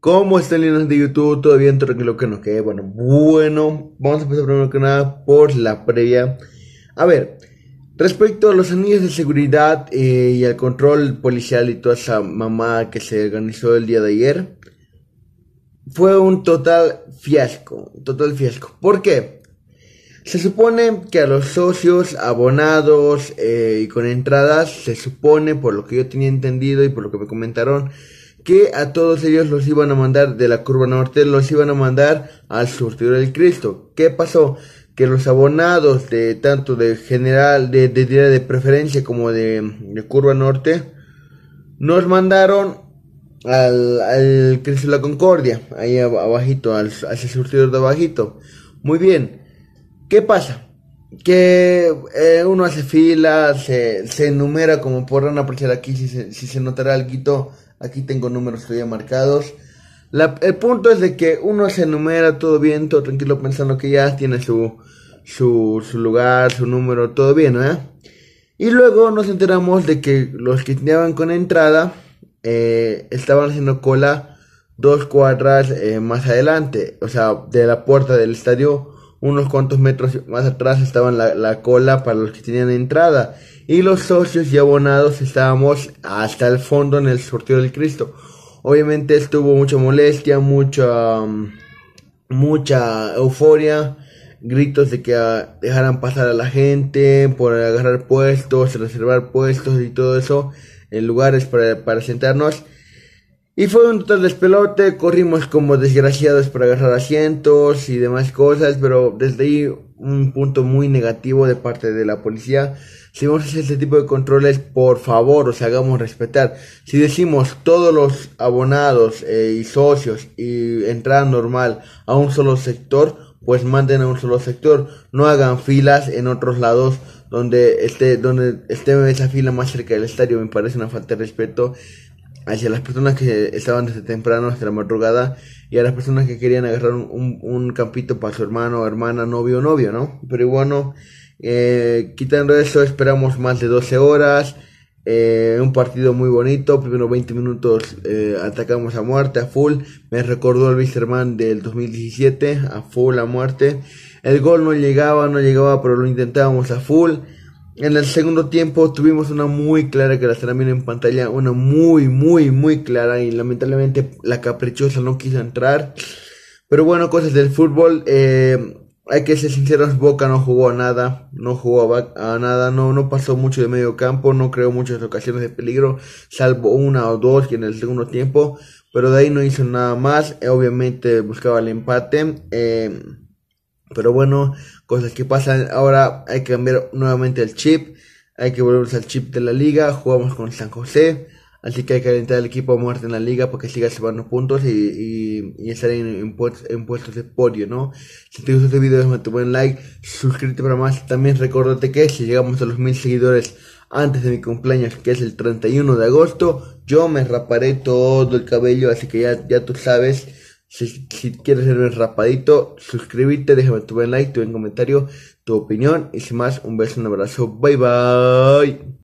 ¿Cómo están los de YouTube? ¿Todo bien? tranquilo que nos quede? Bueno, bueno, vamos a empezar primero que nada por la previa. A ver, respecto a los anillos de seguridad eh, y al control policial y toda esa mamá que se organizó el día de ayer, fue un total fiasco, total fiasco. ¿Por qué? Se supone que a los socios abonados eh, y con entradas, se supone, por lo que yo tenía entendido y por lo que me comentaron, que a todos ellos los iban a mandar de la curva norte, los iban a mandar al surtidor del Cristo. ¿Qué pasó? Que los abonados de tanto de general, de, de, de preferencia como de, curva norte, nos mandaron al, Cristo de la Concordia, ahí abajito, al, al surtidor de abajito. Muy bien, ¿qué pasa? que eh, uno hace fila, se, enumera como podrán apreciar aquí, si se, si se notará algo, aquí tengo números todavía marcados. el punto es de que uno se enumera todo bien, todo tranquilo, pensando que ya tiene su, su, lugar, su número, todo bien, Y luego nos enteramos de que los que tenían con entrada eh, estaban haciendo cola dos cuadras eh, más adelante, o sea, de la puerta del estadio unos cuantos metros más atrás estaban la, cola para los que tenían entrada. Y los socios y abonados estábamos hasta el fondo en el sorteo del Cristo. Obviamente estuvo mucha molestia, mucha, um, mucha euforia, gritos de que ah, dejaran pasar a la gente, por agarrar puestos, reservar puestos y todo eso en lugares para sentarnos. Y fue un total despelote, corrimos como desgraciados para agarrar asientos y demás cosas, pero desde ahí un punto muy negativo de parte de la policía. Si vamos a hacer este tipo de controles, por favor, os hagamos respetar. Si decimos todos los abonados eh, y socios y entrada normal a un solo sector, pues manden a un solo sector. No hagan filas en otros lados donde esté, donde esté esa fila más cerca del estadio. Me parece una falta de respeto hacia las personas que estaban desde temprano hasta la madrugada y a las personas que querían agarrar un, un campito para su hermano, hermana, novio o novio, ¿no? Pero bueno, eh, quitando eso, esperamos más de 12 horas. Eh, un partido muy bonito, primero 20 minutos eh, atacamos a muerte, a full. Me recordó el Wisterman del 2017, a full, a muerte. El gol no llegaba, no llegaba, pero lo intentábamos a full. En el segundo tiempo tuvimos una muy clara que la estarán en pantalla, una muy, muy, muy clara y lamentablemente la caprichosa no quiso entrar. Pero bueno, cosas del fútbol, eh, hay que ser sinceros, Boca no jugó a nada, no jugó a, nada, no, no pasó mucho de medio campo, no creó muchas ocasiones de peligro, salvo una o dos que en el segundo tiempo, pero de ahí no hizo nada más, eh, obviamente buscaba el empate. Eh, pero bueno, cosas que pasan. Ahora hay que cambiar nuevamente el chip. Hay que volvernos al chip de la liga. Jugamos con San José. Así que hay que alentar al equipo a muerte en la liga porque siga llevando puntos y, estar en, puestos, de podio, ¿no? Si te gustó este video, déjame tu buen like, suscríbete para más. También recordate que si llegamos a los mil seguidores antes de mi cumpleaños, que es el 31 de agosto, yo me raparé todo el cabello, así que ya, ya tú sabes. Si, quieres ser rapadito, suscríbete, déjame tu buen like, tu buen comentario, tu opinión. Y sin más, un beso, un abrazo. Bye bye.